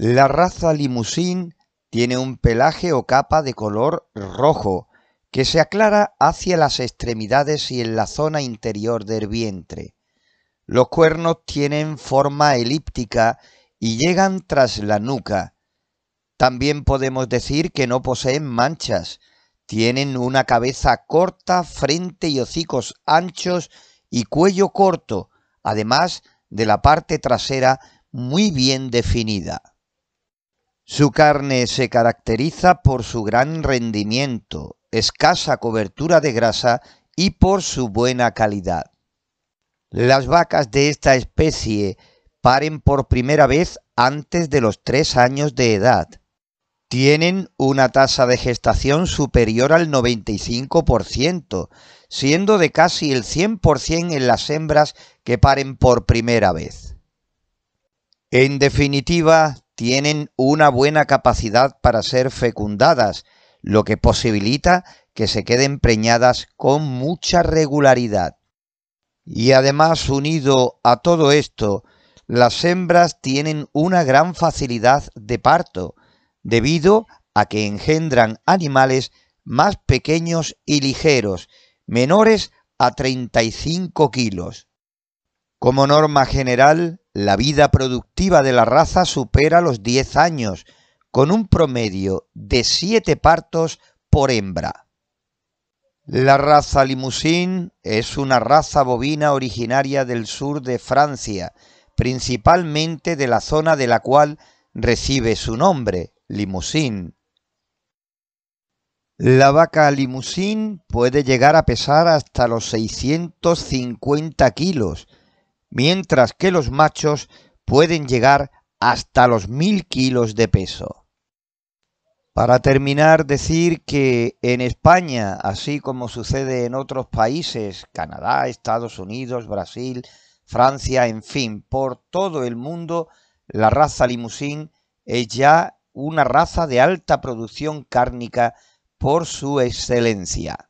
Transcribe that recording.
La raza limusín tiene un pelaje o capa de color rojo que se aclara hacia las extremidades y en la zona interior del vientre. Los cuernos tienen forma elíptica y llegan tras la nuca. También podemos decir que no poseen manchas. Tienen una cabeza corta, frente y hocicos anchos y cuello corto, además de la parte trasera muy bien definida. Su carne se caracteriza por su gran rendimiento, escasa cobertura de grasa y por su buena calidad. Las vacas de esta especie paren por primera vez antes de los tres años de edad. Tienen una tasa de gestación superior al 95%, siendo de casi el 100% en las hembras que paren por primera vez. En definitiva, tienen una buena capacidad para ser fecundadas, lo que posibilita que se queden preñadas con mucha regularidad. Y además, unido a todo esto, las hembras tienen una gran facilidad de parto, debido a que engendran animales más pequeños y ligeros, menores a 35 kilos. Como norma general, la vida productiva de la raza supera los 10 años, con un promedio de 7 partos por hembra. La raza limousin es una raza bovina originaria del sur de Francia, principalmente de la zona de la cual recibe su nombre, limousin. La vaca limousin puede llegar a pesar hasta los 650 kilos, mientras que los machos pueden llegar hasta los 1000 kilos de peso. Para terminar, decir que en España, así como sucede en otros países, Canadá, Estados Unidos, Brasil, Francia, en fin, por todo el mundo, la raza limusín es ya una raza de alta producción cárnica por su excelencia.